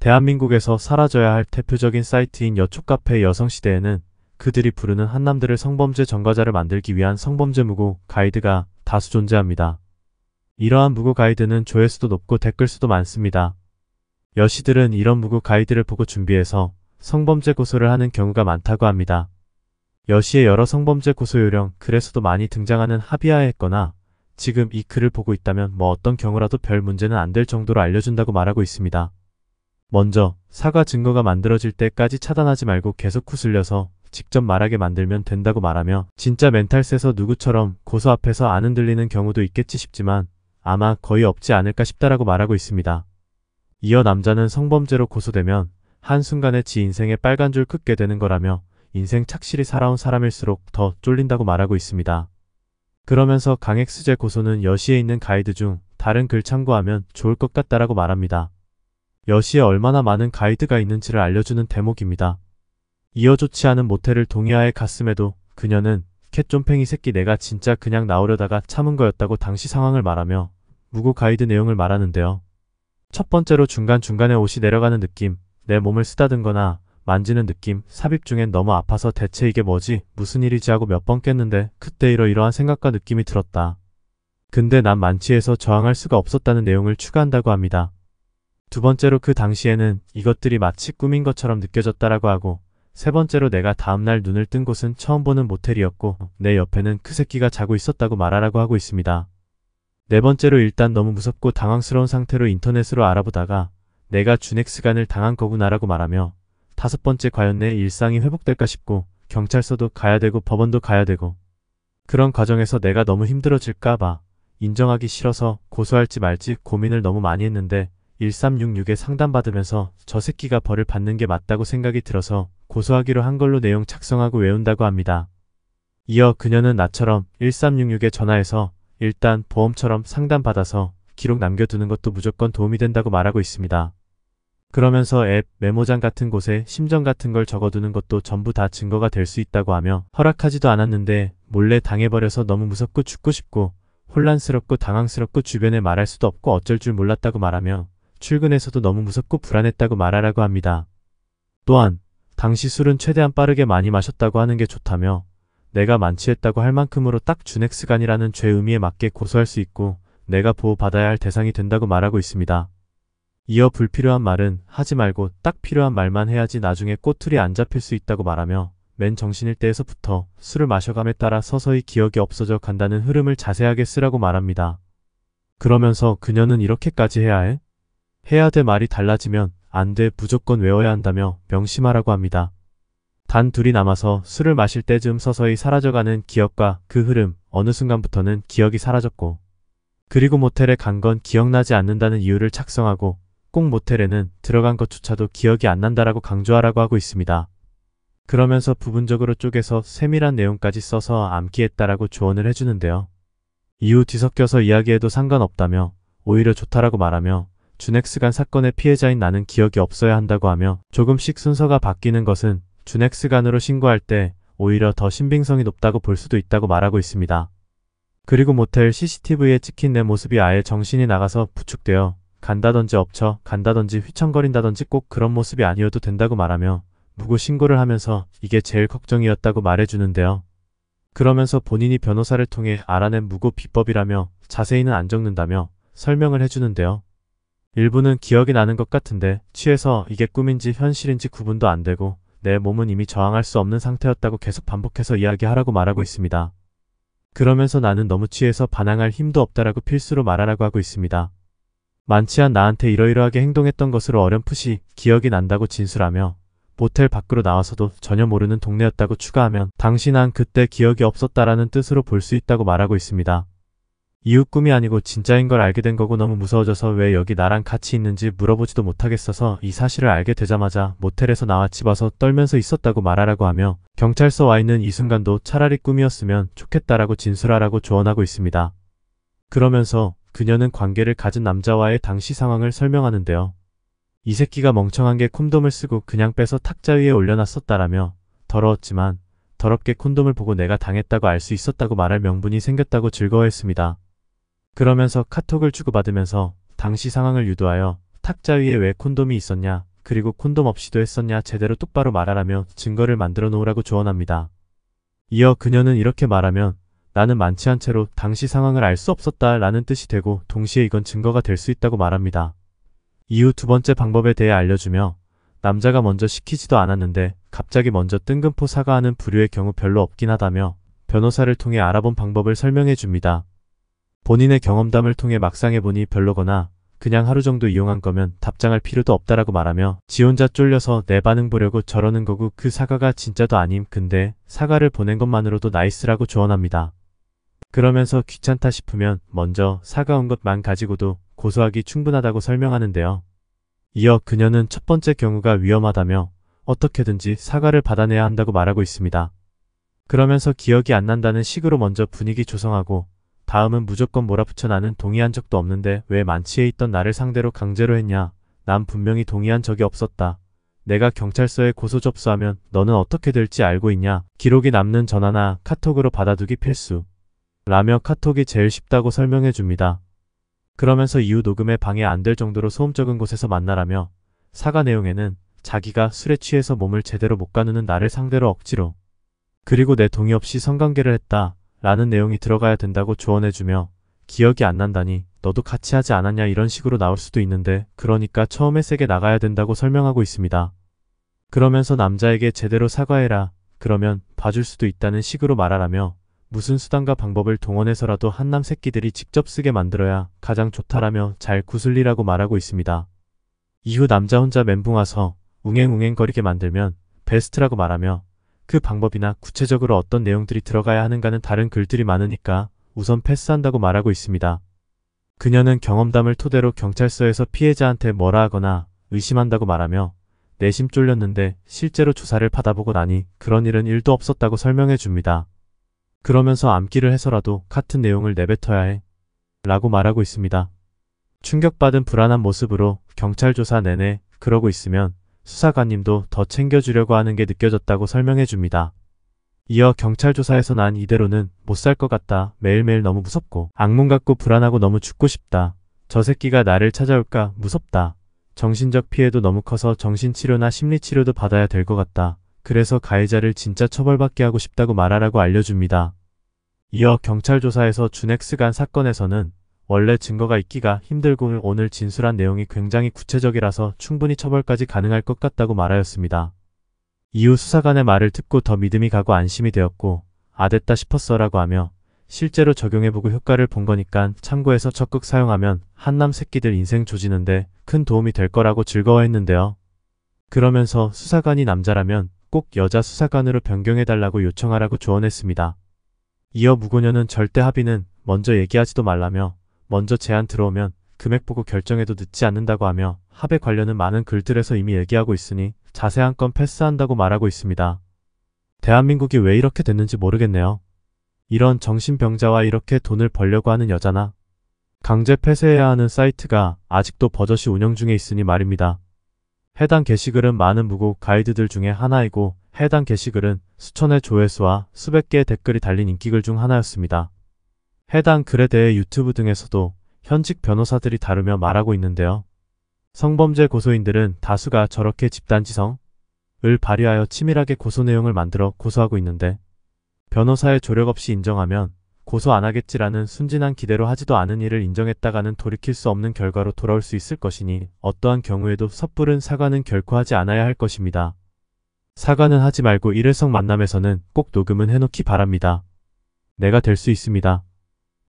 대한민국에서 사라져야 할 대표적인 사이트인 여초카페 여성시대에는 그들이 부르는 한남들을 성범죄 전과자를 만들기 위한 성범죄 무고 가이드가 다수 존재합니다. 이러한 무고 가이드는 조회수도 높고 댓글 수도 많습니다. 여시들은 이런 무고 가이드를 보고 준비해서 성범죄 고소를 하는 경우가 많다고 합니다. 여시의 여러 성범죄 고소 요령 글에서도 많이 등장하는 합의하에 했거나 지금 이 글을 보고 있다면 뭐 어떤 경우라도 별 문제는 안 될 정도로 알려준다고 말하고 있습니다. 먼저 사과 증거가 만들어질 때까지 차단하지 말고 계속 구슬려서 직접 말하게 만들면 된다고 말하며 진짜 멘탈 세서 누구처럼 고소 앞에서 안 흔들리는 경우도 있겠지 싶지만 아마 거의 없지 않을까 싶다라고 말하고 있습니다. 이어 남자는 성범죄로 고소되면 한순간에 지인생의 빨간 줄 긋게 되는 거라며 인생 착실히 살아온 사람일수록 더 쫄린다고 말하고 있습니다. 그러면서 강액수제 고소는 여시에 있는 가이드 중 다른 글 참고하면 좋을 것 같다라고 말합니다. 여시에 얼마나 많은 가이드가 있는지를 알려주는 대목입니다. 이어 좋지 않은 모텔을 동의하에 갔음에도 그녀는 캣좀팽이 새끼 내가 진짜 그냥 나오려다가 참은 거였다고 당시 상황을 말하며 무고 가이드 내용을 말하는데요. 첫 번째로 중간중간에 옷이 내려가는 느낌, 내 몸을 쓰다듬거나 만지는 느낌, 삽입 중엔 너무 아파서 대체 이게 뭐지, 무슨 일이지 하고 몇 번 깼는데 그때 이러이러한 생각과 느낌이 들었다. 근데 난 만취해서 저항할 수가 없었다는 내용을 추가한다고 합니다. 두 번째로 그 당시에는 이것들이 마치 꿈인 것처럼 느껴졌다라고 하고 세 번째로 내가 다음날 눈을 뜬 곳은 처음 보는 모텔이었고 내 옆에는 그 새끼가 자고 있었다고 말하라고 하고 있습니다. 네 번째로 일단 너무 무섭고 당황스러운 상태로 인터넷으로 알아보다가 내가 준액스간을 당한 거구나라고 말하며 다섯 번째 과연 내 일상이 회복될까 싶고 경찰서도 가야 되고 법원도 가야 되고 그런 과정에서 내가 너무 힘들어질까봐 인정하기 싫어서 고소할지 말지 고민을 너무 많이 했는데 1366에 상담받으면서 저 새끼가 벌을 받는 게 맞다고 생각이 들어서 고소하기로 한 걸로 내용 작성하고 외운다고 합니다. 이어 그녀는 나처럼 1366에 전화해서 일단 보험처럼 상담받아서 기록 남겨두는 것도 무조건 도움이 된다고 말하고 있습니다. 그러면서 앱, 메모장 같은 곳에 심정 같은 걸 적어두는 것도 전부 다 증거가 될 수 있다고 하며 허락하지도 않았는데 몰래 당해버려서 너무 무섭고 죽고 싶고 혼란스럽고 당황스럽고 주변에 말할 수도 없고 어쩔 줄 몰랐다고 말하며 출근에서도 너무 무섭고 불안했다고 말하라고 합니다. 또한 당시 술은 최대한 빠르게 많이 마셨다고 하는 게 좋다며 내가 만취했다고 할 만큼으로 딱 준액스간이라는 죄 의미에 맞게 고소할 수 있고 내가 보호받아야 할 대상이 된다고 말하고 있습니다. 이어 불필요한 말은 하지 말고 딱 필요한 말만 해야지 나중에 꼬투리 안 잡힐 수 있다고 말하며 맨 정신일 때에서부터 술을 마셔감에 따라 서서히 기억이 없어져 간다는 흐름을 자세하게 쓰라고 말합니다. 그러면서 그녀는 이렇게까지 해야 해? 해야 될 말이 달라지면 안 돼 무조건 외워야 한다며 명심하라고 합니다. 단 둘이 남아서 술을 마실 때쯤 서서히 사라져가는 기억과 그 흐름 어느 순간부터는 기억이 사라졌고 그리고 모텔에 간 건 기억나지 않는다는 이유를 착성하고 꼭 모텔에는 들어간 것조차도 기억이 안 난다라고 강조하라고 하고 있습니다. 그러면서 부분적으로 쪼개서 세밀한 내용까지 써서 암기했다라고 조언을 해주는데요. 이후 뒤섞여서 이야기해도 상관없다며 오히려 좋다라고 말하며 준엑스간 사건의 피해자인 나는 기억이 없어야 한다고 하며 조금씩 순서가 바뀌는 것은 준엑스간으로 신고할 때 오히려 더 신빙성이 높다고 볼 수도 있다고 말하고 있습니다. 그리고 모텔 CCTV에 찍힌 내 모습이 아예 정신이 나가서 부축되어 간다던지 엎쳐 간다던지휘청거린다던지꼭 그런 모습이 아니어도 된다고 말하며 무고 신고를 하면서 이게 제일 걱정이었다고 말해주는데요. 그러면서 본인이 변호사를 통해 알아낸 무고 비법이라며 자세히는 안 적는다며 설명을 해주는데요. 일부는 기억이 나는 것 같은데 취해서 이게 꿈인지 현실인지 구분도 안 되고 내 몸은 이미 저항할 수 없는 상태였다고 계속 반복해서 이야기하라고 말하고 있습니다. 그러면서 나는 너무 취해서 반항할 힘도 없다라고 필수로 말하라고 하고 있습니다. 만취한 나한테 이러이러하게 행동했던 것으로 어렴풋이 기억이 난다고 진술하며 모텔 밖으로 나와서도 전혀 모르는 동네였다고 추가하면 당신은 그때 기억이 없었다라는 뜻으로 볼 수 있다고 말하고 있습니다. 이웃 꿈이 아니고 진짜인 걸 알게 된 거고 너무 무서워져서 왜 여기 나랑 같이 있는지 물어보지도 못하겠어서 이 사실을 알게 되자마자 모텔에서 나와 집 와서 떨면서 있었다고 말하라고 하며 경찰서 와 있는 이 순간도 차라리 꿈이었으면 좋겠다라고 진술하라고 조언하고 있습니다. 그러면서 그녀는 관계를 가진 남자와의 당시 상황을 설명하는데요. 이 새끼가 멍청한 게 콘돔을 쓰고 그냥 빼서 탁자 위에 올려놨었다라며 더러웠지만 더럽게 콘돔을 보고 내가 당했다고 알 수 있었다고 말할 명분이 생겼다고 즐거워했습니다. 그러면서 카톡을 주고받으면서 당시 상황을 유도하여 탁자 위에 왜 콘돔이 있었냐 그리고 콘돔 없이도 했었냐 제대로 똑바로 말하라며 증거를 만들어 놓으라고 조언합니다. 이어 그녀는 이렇게 말하면 나는 많지 않 채로 당시 상황을 알 수 없었다 라는 뜻이 되고 동시에 이건 증거가 될 수 있다고 말합니다. 이후 두 번째 방법에 대해 알려주며 남자가 먼저 시키지도 않았는데 갑자기 먼저 뜬금포 사과하는 부류의 경우 별로 없긴 하다며 변호사를 통해 알아본 방법을 설명해 줍니다. 본인의 경험담을 통해 막상 해보니 별로거나 그냥 하루 정도 이용한 거면 답장할 필요도 없다라고 말하며 지 혼자 쫄려서 내 반응 보려고 저러는 거고 그 사과가 진짜도 아님 근데 사과를 보낸 것만으로도 나이스라고 조언합니다. 그러면서 귀찮다 싶으면 먼저 사과온 것만 가지고도 고소하기 충분하다고 설명하는데요. 이어 그녀는 첫 번째 경우가 위험하다며 어떻게든지 사과를 받아내야 한다고 말하고 있습니다. 그러면서 기억이 안 난다는 식으로 먼저 분위기 조성하고 다음은 무조건 몰아붙여 나는 동의한 적도 없는데 왜 만취해 있던 나를 상대로 강제로 했냐. 난 분명히 동의한 적이 없었다. 내가 경찰서에 고소 접수하면 너는 어떻게 될지 알고 있냐. 기록이 남는 전화나 카톡으로 받아두기 필수. 라며 카톡이 제일 쉽다고 설명해 줍니다. 그러면서 이후 녹음에 방해 안 될 정도로 소음적인 곳에서 만나라며 사과 내용에는 자기가 술에 취해서 몸을 제대로 못 가누는 나를 상대로 억지로 그리고 내 동의 없이 성관계를 했다. 라는 내용이 들어가야 된다고 조언해주며 기억이 안 난다니 너도 같이 하지 않았냐 이런 식으로 나올 수도 있는데 그러니까 처음에 세게 나가야 된다고 설명하고 있습니다. 그러면서 남자에게 제대로 사과해라 그러면 봐줄 수도 있다는 식으로 말하라며 무슨 수단과 방법을 동원해서라도 한남 새끼들이 직접 쓰게 만들어야 가장 좋다라며 잘 구슬리라고 말하고 있습니다. 이후 남자 혼자 멘붕 와서 웅행웅행거리게 만들면 베스트라고 말하며 그 방법이나 구체적으로 어떤 내용들이 들어가야 하는가는 다른 글들이 많으니까 우선 패스한다고 말하고 있습니다. 그녀는 경험담을 토대로 경찰서에서 피해자한테 뭐라 하거나 의심한다고 말하며 내심 쫄렸는데 실제로 조사를 받아보고 나니 그런 일은 일도 없었다고 설명해 줍니다. 그러면서 암기를 해서라도 같은 내용을 내뱉어야 해 라고 말하고 있습니다. 충격받은 불안한 모습으로 경찰 조사 내내 그러고 있으면 수사관님도 더 챙겨주려고 하는 게 느껴졌다고 설명해 줍니다. 이어 경찰 조사에서 난 이대로는 못 살 것 같다. 매일매일 너무 무섭고 악몽 같고 불안하고 너무 죽고 싶다. 저 새끼가 나를 찾아올까 무섭다. 정신적 피해도 너무 커서 정신치료나 심리치료도 받아야 될 것 같다. 그래서 가해자를 진짜 처벌받게 하고 싶다고 말하라고 알려줍니다. 이어 경찰 조사에서 준엑스 간 사건에서는 원래 증거가 있기가 힘들고 오늘 진술한 내용이 굉장히 구체적이라서 충분히 처벌까지 가능할 것 같다고 말하였습니다. 이후 수사관의 말을 듣고 더 믿음이 가고 안심이 되었고 아됐다 싶었어 라고 하며 실제로 적용해보고 효과를 본 거니까 참고해서 적극 사용하면 한남 새끼들 인생 조지는데 큰 도움이 될 거라고 즐거워했는데요. 그러면서 수사관이 남자라면 꼭 여자 수사관으로 변경해달라고 요청하라고 조언했습니다. 이어 무고녀는 절대 합의는 먼저 얘기하지도 말라며 먼저 제안 들어오면 금액 보고 결정해도 늦지 않는다고 하며 합의 관련은 많은 글들에서 이미 얘기하고 있으니 자세한 건 패스한다고 말하고 있습니다. 대한민국이 왜 이렇게 됐는지 모르겠네요. 이런 정신병자와 이렇게 돈을 벌려고 하는 여자나 강제 폐쇄해야 하는 사이트가 아직도 버젓이 운영 중에 있으니 말입니다. 해당 게시글은 많은 무국 가이드들 중에 하나이고 해당 게시글은 수천의 조회수와 수백 개의 댓글이 달린 인기글 중 하나였습니다. 해당 글에 대해 유튜브 등에서도 현직 변호사들이 다루며 말하고 있는데요. 성범죄 고소인들은 다수가 저렇게 집단지성을 발휘하여 치밀하게 고소 내용을 만들어 고소하고 있는데 변호사의 조력 없이 인정하면 고소 안 하겠지라는 순진한 기대로 하지도 않은 일을 인정했다가는 돌이킬 수 없는 결과로 돌아올 수 있을 것이니 어떠한 경우에도 섣부른 사과는 결코 하지 않아야 할 것입니다. 사과는 하지 말고 일회성 만남에서는 꼭 녹음은 해놓기 바랍니다. 내가 될 수 있습니다.